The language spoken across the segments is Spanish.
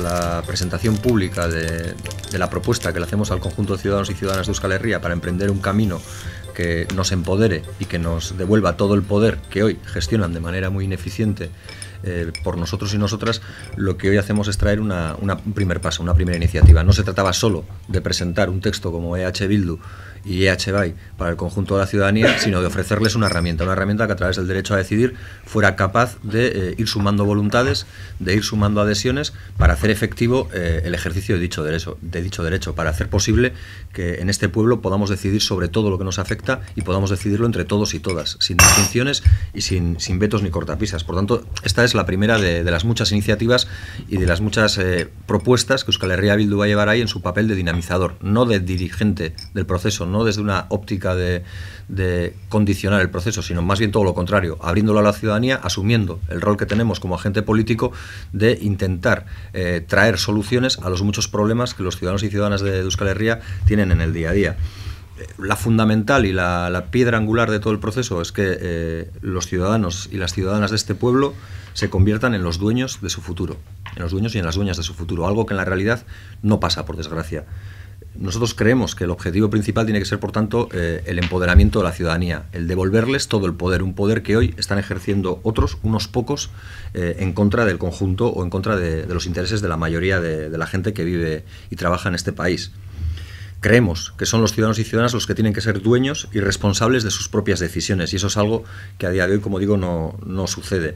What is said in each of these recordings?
la presentación pública de, de, la propuesta que le hacemos al conjunto de ciudadanos y ciudadanas de Euskal Herria para emprender un camino que nos empodere y que nos devuelva todo el poder que hoy gestionan de manera muy ineficiente por nosotros y nosotras, lo que hoy hacemos es traer una, un primer paso, una primera iniciativa. No se trataba solo de presentar un texto como EH Bildu y EH BY para el conjunto de la ciudadanía, sino de ofrecerles una herramienta, una herramienta que a través del derecho a decidir fuera capaz de eh, ir sumando voluntades, de ir sumando adhesiones para hacer efectivo eh, el ejercicio de dicho, derecho, de dicho derecho, para hacer posible que en este pueblo podamos decidir sobre todo lo que nos afecta y podamos decidirlo entre todos y todas, sin distinciones y sin, sin vetos ni cortapisas. Por tanto, esta es la primera de, las muchas iniciativas y de las muchas eh, propuestas que Euskal Herria Bildu va a llevar ahí en su papel de dinamizador, no de dirigente del proceso, no desde una óptica de, condicionar el proceso, sino más bien todo lo contrario, abriéndolo a la ciudadanía, asumiendo el rol que tenemos como agente político de intentar eh, traer soluciones a los muchos problemas que los ciudadanos y ciudadanas de Euskal Herria tienen en el día a día la fundamental y la, piedra angular de todo el proceso es que eh, los ciudadanos y las ciudadanas de este pueblo se conviertan en los dueños de su futuro, en los dueños y en las dueñas de su futuro, algo que en la realidad no pasa, por desgracia. Nosotros creemos que el objetivo principal tiene que ser, por tanto, eh, el empoderamiento de la ciudadanía, el devolverles todo el poder, un poder que hoy están ejerciendo otros, unos pocos, eh, en contra del conjunto o en contra de, los intereses de la mayoría de la gente que vive y trabaja en este país creemos que son los ciudadanos y ciudadanas los que tienen que ser dueños y responsables de sus propias decisiones. Y eso es algo que a día de hoy, como digo, no, sucede.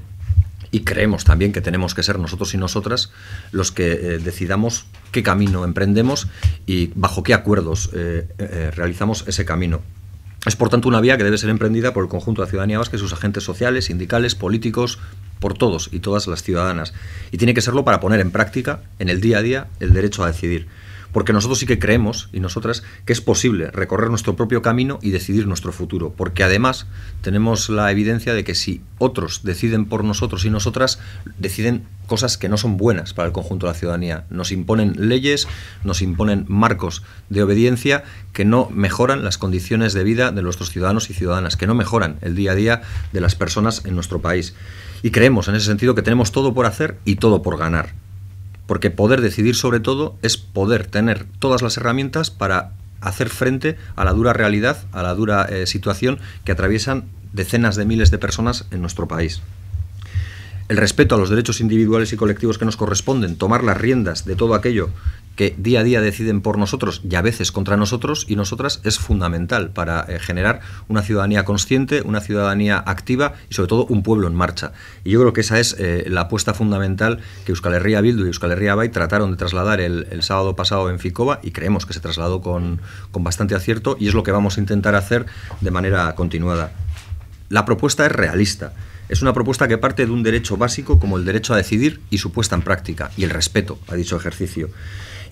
Y creemos también que tenemos que ser nosotros y nosotras los que eh, decidamos qué camino emprendemos y bajo qué acuerdos eh, eh, realizamos ese camino. Es por tanto una vía que debe ser emprendida por el conjunto de la ciudadanía vasca y sus agentes sociales, sindicales, políticos, por todos y todas las ciudadanas. Y tiene que serlo para poner en práctica, en el día a día, el derecho a decidir porque nosotros sí que creemos, y nosotras, que es posible recorrer nuestro propio camino y decidir nuestro futuro, porque además tenemos la evidencia de que si otros deciden por nosotros y nosotras, deciden cosas que no son buenas para el conjunto de la ciudadanía. Nos imponen leyes, nos imponen marcos de obediencia que no mejoran las condiciones de vida de nuestros ciudadanos y ciudadanas, que no mejoran el día a día de las personas en nuestro país. Y creemos en ese sentido que tenemos todo por hacer y todo por ganar. Porque poder decidir sobre todo es poder tener todas las herramientas para hacer frente a la dura realidad, a la dura eh, situación que atraviesan decenas de miles de personas en nuestro país. El respeto a los derechos individuales y colectivos que nos corresponden, tomar las riendas de todo aquello que día a día deciden por nosotros y a veces contra nosotros y nosotras es fundamental para eh, generar una ciudadanía consciente, una ciudadanía activa y sobre todo un pueblo en marcha. Y yo creo que esa es eh, la apuesta fundamental que Euskal Herria Bildu y Euskal Herria Bai trataron de trasladar el, sábado pasado en Ficoba y creemos que se trasladó con, con bastante acierto y es lo que vamos a intentar hacer de manera continuada. La propuesta es realista. Es una propuesta que parte de un derecho básico como el derecho a decidir y su puesta en práctica y el respeto a dicho ejercicio.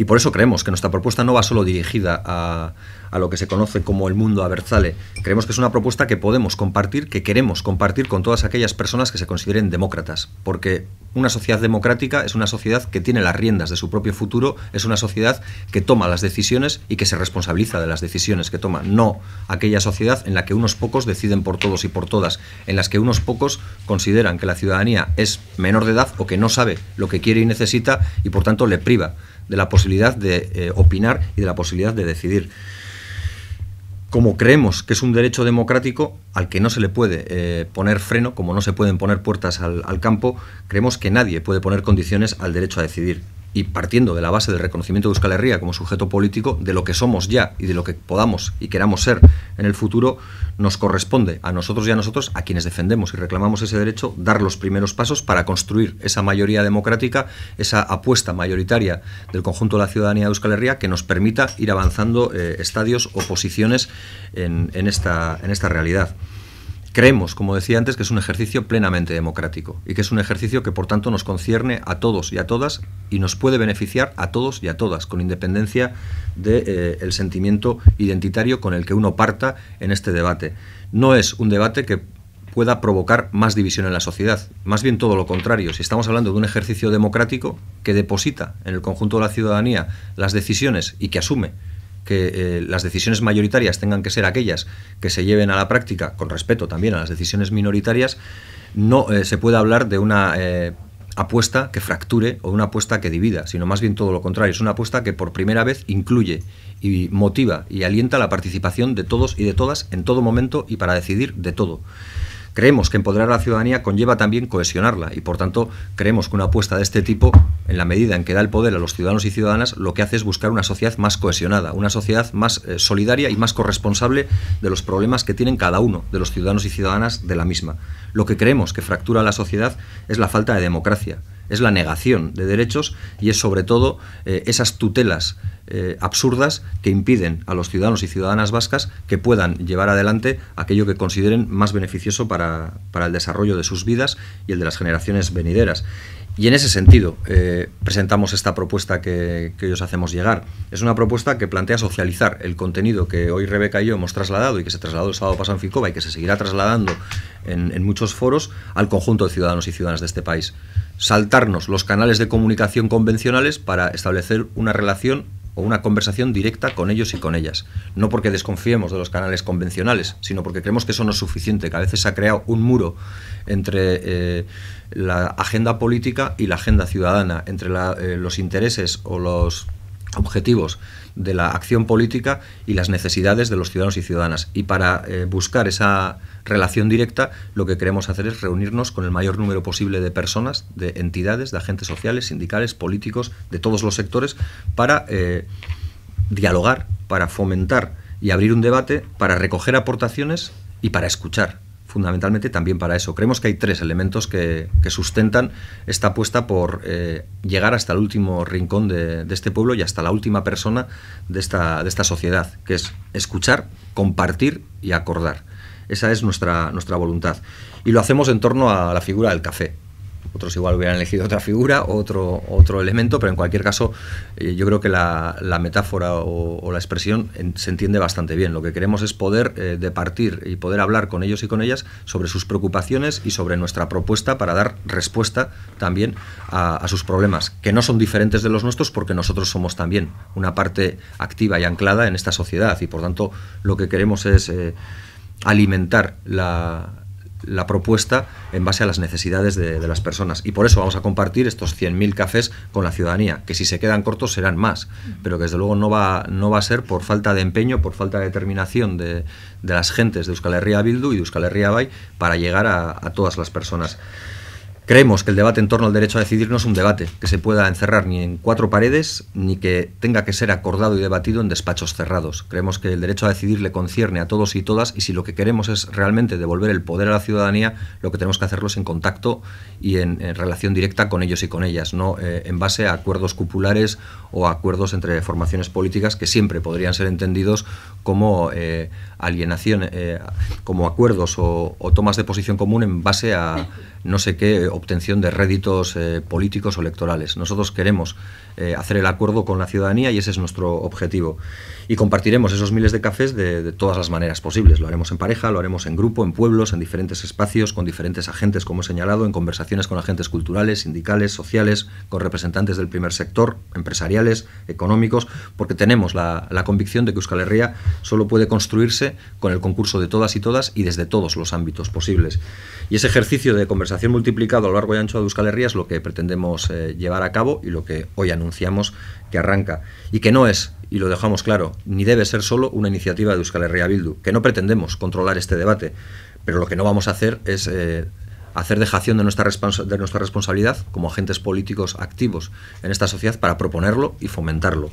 Y por eso creemos que nuestra propuesta no va solo dirigida a, lo que se conoce como el mundo abertzale. Creemos que es una propuesta que podemos compartir, que queremos compartir con todas aquellas personas que se consideren demócratas. Porque una sociedad democrática es una sociedad que tiene las riendas de su propio futuro, es una sociedad que toma las decisiones y que se responsabiliza de las decisiones que toma. No aquella sociedad en la que unos pocos deciden por todos y por todas, en las que unos pocos consideran que la ciudadanía es menor de edad o que no sabe lo que quiere y necesita y por tanto le priva de la posibilidad de eh, opinar y de la posibilidad de decidir. Como creemos que es un derecho democrático al que no se le puede eh, poner freno, como no se pueden poner puertas al campo, creemos que nadie puede poner condiciones al derecho a decidir y partiendo de la base del reconocimiento de Euskal Herria como sujeto político, de lo que somos ya y de lo que podamos y queramos ser en el futuro, nos corresponde a nosotros y a nosotros, a quienes defendemos y reclamamos ese derecho, dar los primeros pasos para construir esa mayoría democrática, esa apuesta mayoritaria del conjunto de la ciudadanía de Euskal Herria que nos permita ir avanzando eh, estadios o posiciones en, esta, en esta realidad. Creemos, como decía antes, que es un ejercicio plenamente democrático y que es un ejercicio que, por tanto, nos concierne a todos y a todas y nos puede beneficiar a todos y a todas, con independencia del eh, sentimiento identitario con el que uno parta en este debate. No es un debate que pueda provocar más división en la sociedad. Más bien todo lo contrario. Si estamos hablando de un ejercicio democrático que deposita en el conjunto de la ciudadanía las decisiones y que asume que eh, las decisiones mayoritarias tengan que ser aquellas que se lleven a la práctica, con respeto también a las decisiones minoritarias, no eh, se puede hablar de una eh, apuesta que fracture o una apuesta que divida, sino más bien todo lo contrario. Es una apuesta que por primera vez incluye y motiva y alienta la participación de todos y de todas en todo momento y para decidir de todo. Creemos que empoderar a la ciudadanía conlleva también cohesionarla y, por tanto, creemos que una apuesta de este tipo, en la medida en que da el poder a los ciudadanos y ciudadanas, lo que hace es buscar una sociedad más cohesionada, una sociedad más eh, solidaria y más corresponsable de los problemas que tienen cada uno de los ciudadanos y ciudadanas de la misma. Lo que creemos que fractura a la sociedad es la falta de democracia es la negación de derechos y es sobre todo eh, esas tutelas eh, absurdas que impiden a los ciudadanos y ciudadanas vascas que puedan llevar adelante aquello que consideren más beneficioso para, el desarrollo de sus vidas y el de las generaciones venideras. Y en ese sentido eh, presentamos esta propuesta que, que, hoy os hacemos llegar. Es una propuesta que plantea socializar el contenido que hoy Rebeca y yo hemos trasladado y que se trasladó el sábado pasado en Ficova y que se seguirá trasladando en, muchos foros al conjunto de ciudadanos y ciudadanas de este país. Saltarnos los canales de comunicación convencionales para establecer una relación o una conversación directa con ellos y con ellas. No porque desconfiemos de los canales convencionales, sino porque creemos que eso no es suficiente, que a veces se ha creado un muro entre eh, la agenda política y la agenda ciudadana, entre eh, los intereses o los objetivos de la acción política y las necesidades de los ciudadanos y ciudadanas. Y para eh, buscar esa relación directa, lo que queremos hacer es reunirnos con el mayor número posible de personas, de entidades, de agentes sociales, sindicales, políticos, de todos los sectores, para eh, dialogar, para fomentar y abrir un debate, para recoger aportaciones y para escuchar fundamentalmente también para eso. Creemos que hay tres elementos que, sustentan esta apuesta por eh, llegar hasta el último rincón de, este pueblo y hasta la última persona de esta, de esta sociedad, que es escuchar, compartir y acordar. Esa es nuestra, nuestra voluntad. Y lo hacemos en torno a la figura del café. Otros igual hubieran elegido otra figura, otro, otro elemento, pero en cualquier caso eh, yo creo que la, metáfora o, la expresión se entiende bastante bien. Lo que queremos es poder eh, departir y poder hablar con ellos y con ellas sobre sus preocupaciones y sobre nuestra propuesta para dar respuesta también a, sus problemas, que no son diferentes de los nuestros porque nosotros somos también una parte activa y anclada en esta sociedad y por tanto lo que queremos es... Eh, alimentar la, la propuesta en base a las necesidades de, las personas. Y por eso vamos a compartir estos 100.000 cafés con la ciudadanía, que si se quedan cortos serán más, pero que desde luego no va, no va a ser por falta de empeño, por falta de determinación de, las gentes de Euskal Herria Bildu y de Euskal Herria Bay para llegar a todas las personas. Creemos que el debate en torno al derecho a decidir no es un debate que se pueda encerrar ni en cuatro paredes ni que tenga que ser acordado y debatido en despachos cerrados. Creemos que el derecho a decidir le concierne a todos y todas y si lo que queremos es realmente devolver el poder a la ciudadanía, lo que tenemos que hacerlo es en contacto y en, relación directa con ellos y con ellas, no eh, en base a acuerdos cupulares o acuerdos entre formaciones políticas que siempre podrían ser entendidos como eh, alienación, eh, como acuerdos o, o tomas de posición común en base a no sé qué obtención de réditos eh, políticos o electorales. Nosotros queremos eh, hacer el acuerdo con la ciudadanía y ese es nuestro objetivo. Y compartiremos esos miles de cafés de, todas las maneras posibles. Lo haremos en pareja, lo haremos en grupo, en pueblos, en diferentes espacios, con diferentes agentes, como he señalado, en conversaciones con agentes culturales, sindicales, sociales, con representantes del primer sector, empresariales, económicos, porque tenemos la, la convicción de que Euskal Herria solo puede construirse con el concurso de todas y todas y desde todos los ámbitos posibles. Y ese ejercicio de conversación multiplicado lo largo y ancho de Euskal Herria es lo que pretendemos eh, llevar a cabo y lo que hoy anunciamos que arranca. Y que no es, y lo dejamos claro, ni debe ser solo una iniciativa de Euskal Herria Bildu, que no pretendemos controlar este debate, pero lo que no vamos a hacer es... Eh, hacer dejación de nuestra, responsabilidad como agentes políticos activos en esta sociedad para proponerlo y fomentarlo.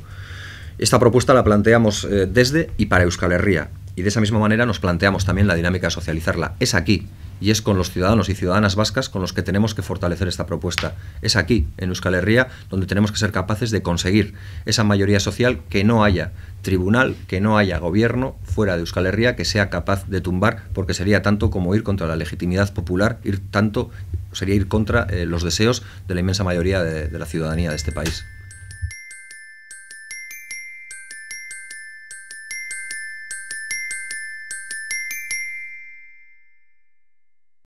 Esta propuesta la planteamos eh, desde y para Euskal Herria y de esa misma manera nos planteamos también la dinámica de socializarla. Es aquí y es con los ciudadanos y ciudadanas vascas con los que tenemos que fortalecer esta propuesta. Es aquí, en Euskal Herria, donde tenemos que ser capaces de conseguir esa mayoría social que no haya tribunal, que no haya gobierno fuera de Euskal Herria que sea capaz de tumbar, porque sería tanto como ir contra la legitimidad popular, ir tanto sería ir contra eh, los deseos de la inmensa mayoría de la ciudadanía de este país.